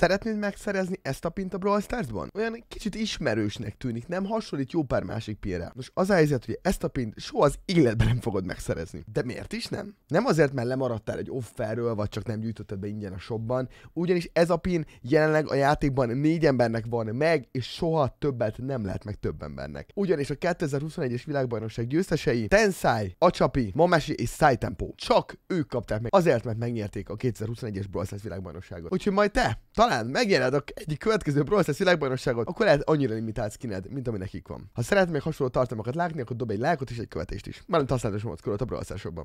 Szeretnéd megszerezni ezt a pint a Brawl Stars-ban? Olyan kicsit ismerősnek tűnik, nem hasonlít jó pár másik pinre. Most az a helyzet, hogy ezt a pint soha az életben nem fogod megszerezni. De miért is nem? Nem azért, mert lemaradtál egy offerről, vagy csak nem gyűjtötted be ingyen a shopban, ugyanis ez a pin jelenleg a játékban négy embernek van meg, és soha többet nem lehet meg több embernek. Ugyanis a 2021-es világbajnokság győztesei Tensai, Acsapi, Mamesi és Saitempó. Csak ők kapták meg azért, mert megnyerték a 2021-es Brawl Stars világbajnokságot. Úgyhogy majd te, talán talán megnyered egy következő Brawl Stars világbajnokságot, akkor lehet annyira limitált skined, mint ami nekik van. Ha szeretnél még hasonló tartalmakat látni, akkor dob egy lájkot és egy követést is. Már nem használatos módszkorolt a Brawl